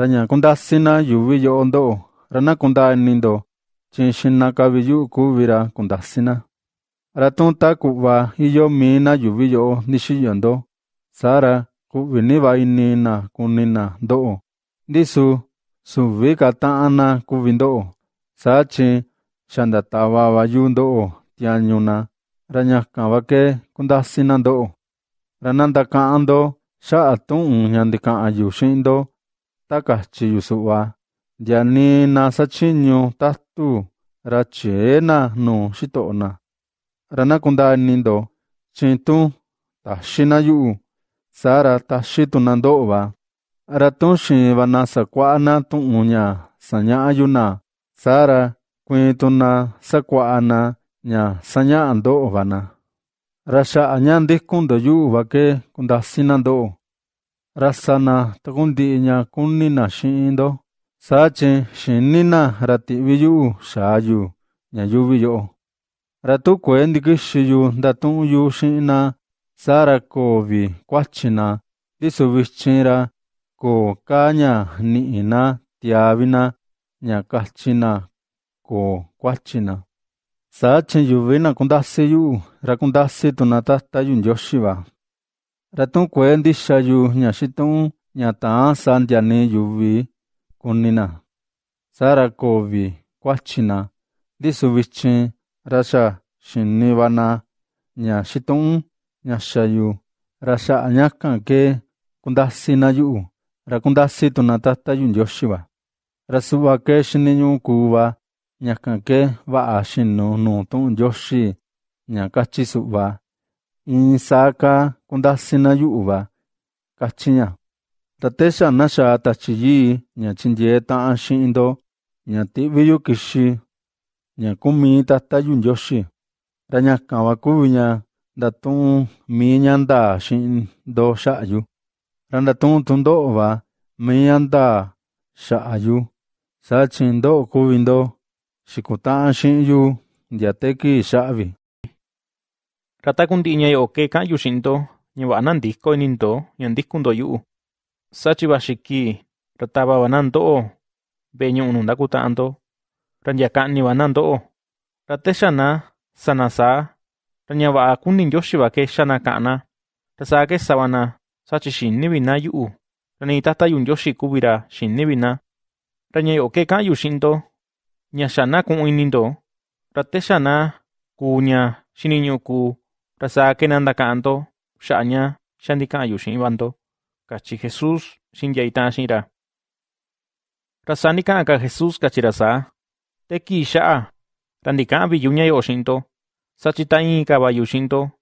raña kunda sina yuvi yo ondo rana kunda nindo chinshina ka viyu ku vira kunda sina ratun ta ku va iyo mina yuvi yo nishi yondo sara ku vini va inina kunina do disu su ve ka ta ana ku vindo sa chi shanda ta va va yundo tianyuna raña ka va ke kunda sina do rananda ka ando sha atun yandika ayushindo takachi na takachiyusu'a ndianina sachiñu tajtu racheena nu xito'na ranakundaanindo chi'in tü taxina yu. sara wa. taxituna ndo'oba ratü xinbana sakua'ana tu'uña saña'ayuna sara na na nya ando wa na. Rasha anyan dikundo yu wa ke kundasina wa. Rasana takundíña kunina xi'indo sache xinina rati'viyu xáayu ña yuvi yo'o, ratukue ntikíxiyu ndatu'unyu xi'ina sára kobi kuachina tiso bixchinra ko ka'aña ni'ina tiabina ña kachina ko kuachina, sache yuvina kundasi yu'u ra kundasi tuna tatayu ndyoxiba. Ratungkue ndixayu ña xiton ñatãa sa ndiane yuvi kunina sarakovi kuachina ndisuvichin raxa xinivana ña xiton ñaxayu raxa'añakan que kundasina yu'u rakundasi tuna tatayu ndioxiva rasuva que xiniñu kuva ña'kan que va'a xinu nu tu'ún ndioxi ña kachi su'va Insakakundasina yu'uva kajchiña ndatexá naxa tachiyi ta ta'an xin'ndo ñati'vi yukixi ñakumi tatayun ndyoxi nda ñakavakuviña shindo miña nda xin'ndo xa'ayu randatu'un tundo'ova miña nda xa'ayu sachindo kuvindo xikuta'an xinyu ndiateki xa'vi Ratakun ñai okeka yushinto, ñevanan disco NI disco discundo yu. Sachi bashiki, rataba bananto o, beño unundaku tanto, ranyakan ni o. Rateshana, sanasa, ranyavakun nin kana shanakana, rasake sabana, sachi shinni bina yu. Ranitata yun yoshi kubira oke bina. Ranye Oke yushinto, ñashana kun rateshana, kuña, Rasa nanda kanto, shanya, shandika yushin banto, kachi Jesús sin shira. shira. Rasa Jesús kachi shaa te kisha, randika bijunya yo xinto, sachita yushinto.